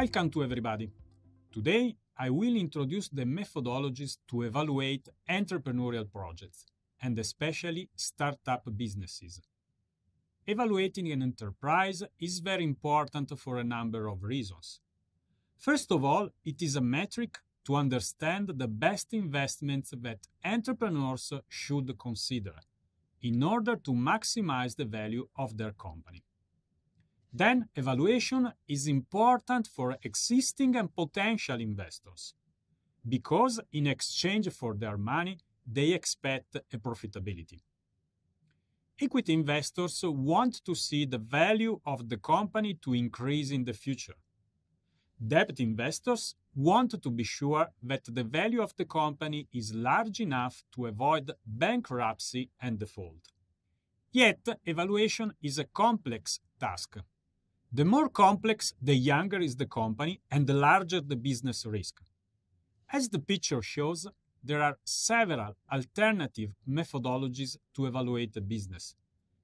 Welcome to everybody. Today, I will introduce the methodologies to evaluate entrepreneurial projects, and especially startup businesses. Evaluating an enterprise is very important for a number of reasons. First of all, it is a metric to understand the best investments that entrepreneurs should consider in order to maximize the value of their company then evaluation is important for existing and potential investors because in exchange for their money, they expect a profitability. Equity investors want to see the value of the company to increase in the future. Debt investors want to be sure that the value of the company is large enough to avoid bankruptcy and default. Yet, evaluation is a complex task the more complex, the younger is the company and the larger the business risk. As the picture shows, there are several alternative methodologies to evaluate a business,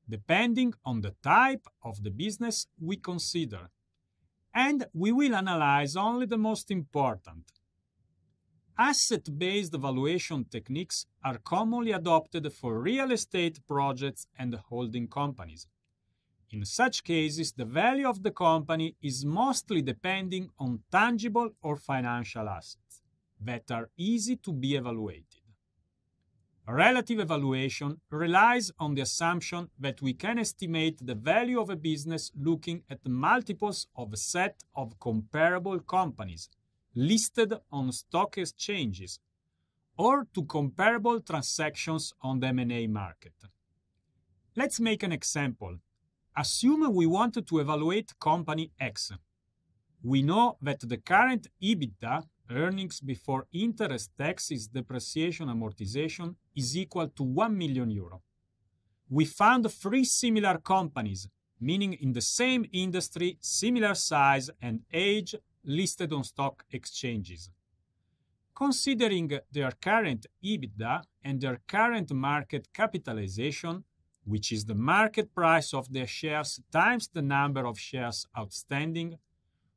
depending on the type of the business we consider. And we will analyze only the most important. Asset based valuation techniques are commonly adopted for real estate projects and holding companies. In such cases, the value of the company is mostly depending on tangible or financial assets that are easy to be evaluated. Relative evaluation relies on the assumption that we can estimate the value of a business looking at multiples of a set of comparable companies listed on stock exchanges or to comparable transactions on the M&A market. Let's make an example Assume we want to evaluate company X. We know that the current EBITDA, earnings before interest, taxes, depreciation, amortization, is equal to 1 million euro. We found three similar companies, meaning in the same industry, similar size and age, listed on stock exchanges. Considering their current EBITDA and their current market capitalization, which is the market price of their shares times the number of shares outstanding,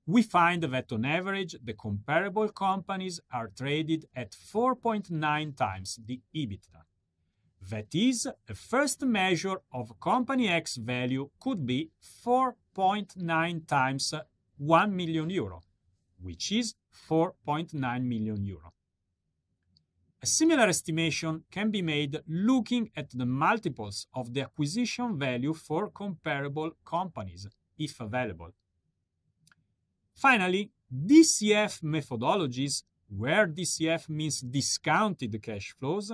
we find that on average the comparable companies are traded at 4.9 times the EBITDA. That is, a first measure of company X value could be 4.9 times 1 million euro, which is 4.9 million euro. A similar estimation can be made looking at the multiples of the acquisition value for comparable companies, if available. Finally, DCF methodologies, where DCF means discounted cash flows,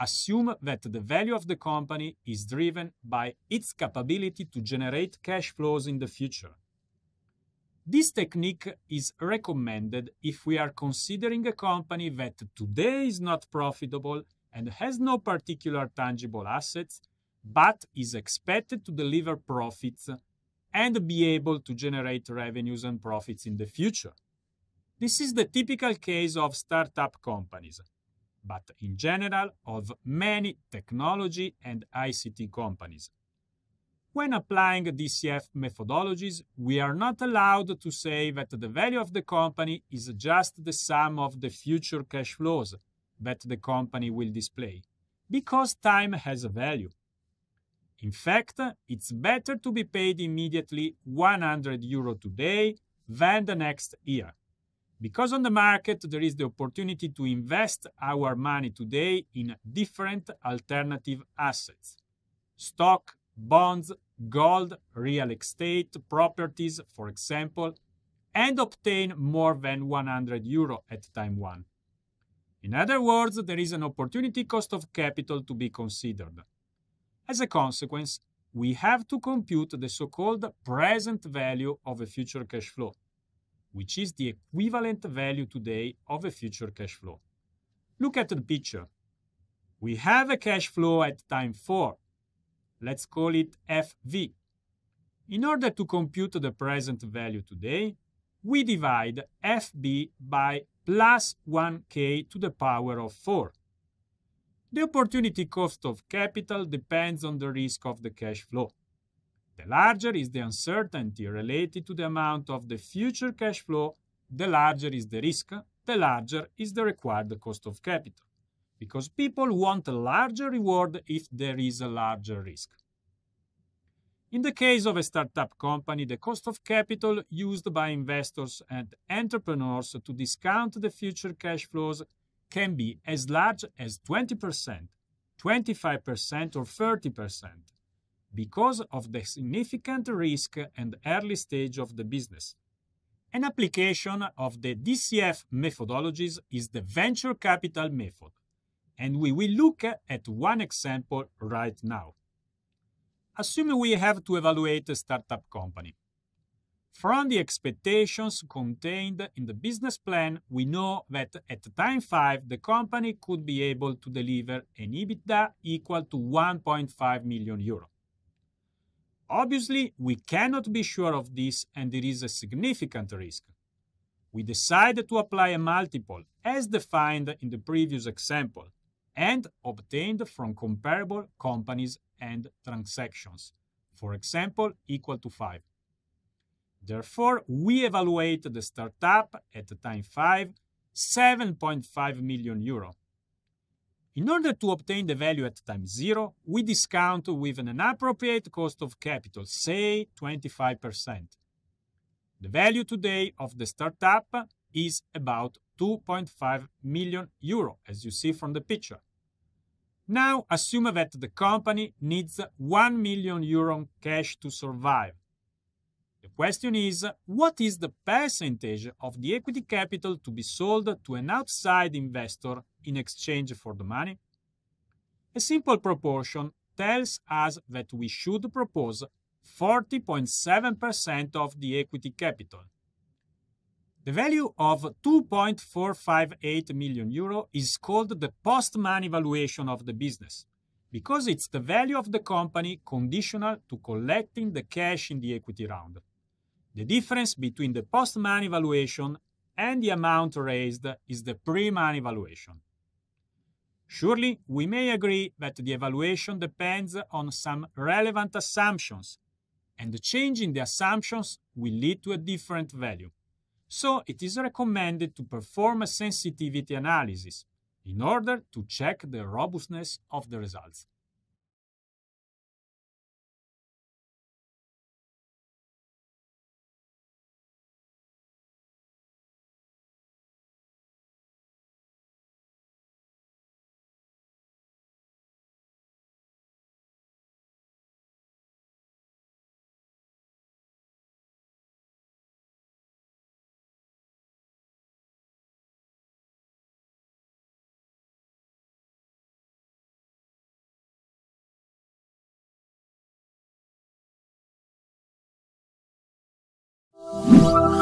assume that the value of the company is driven by its capability to generate cash flows in the future. This technique is recommended if we are considering a company that today is not profitable and has no particular tangible assets, but is expected to deliver profits and be able to generate revenues and profits in the future. This is the typical case of startup companies, but in general of many technology and ICT companies. When applying DCF methodologies, we are not allowed to say that the value of the company is just the sum of the future cash flows that the company will display, because time has a value. In fact, it's better to be paid immediately 100 euro today than the next year. Because on the market there is the opportunity to invest our money today in different alternative assets stock, bonds, gold, real estate, properties, for example, and obtain more than 100 euro at time 1. In other words, there is an opportunity cost of capital to be considered. As a consequence, we have to compute the so-called present value of a future cash flow, which is the equivalent value today of a future cash flow. Look at the picture. We have a cash flow at time 4, Let's call it FV. In order to compute the present value today, we divide FB by plus 1k to the power of 4. The opportunity cost of capital depends on the risk of the cash flow. The larger is the uncertainty related to the amount of the future cash flow, the larger is the risk, the larger is the required cost of capital because people want a larger reward if there is a larger risk. In the case of a startup company, the cost of capital used by investors and entrepreneurs to discount the future cash flows can be as large as 20%, 25%, or 30% because of the significant risk and early stage of the business. An application of the DCF methodologies is the venture capital method and we will look at one example right now. Assume we have to evaluate a startup company. From the expectations contained in the business plan, we know that at time 5 the company could be able to deliver an EBITDA equal to 1.5 million euro. Obviously, we cannot be sure of this and there is a significant risk. We decide to apply a multiple as defined in the previous example and obtained from comparable companies and transactions, for example, equal to 5. Therefore, we evaluate the startup at time 5, 7.5 million euro. In order to obtain the value at time 0, we discount with an appropriate cost of capital, say 25%. The value today of the startup is about 2.5 million euro, as you see from the picture. Now assume that the company needs 1 million euro cash to survive. The question is, what is the percentage of the equity capital to be sold to an outside investor in exchange for the money? A simple proportion tells us that we should propose 40.7% of the equity capital. The value of 2.458 million euro is called the post-money valuation of the business because it's the value of the company conditional to collecting the cash in the equity round. The difference between the post-money valuation and the amount raised is the pre-money valuation. Surely, we may agree that the evaluation depends on some relevant assumptions, and the change in the assumptions will lead to a different value so it is recommended to perform a sensitivity analysis in order to check the robustness of the results. Thank you.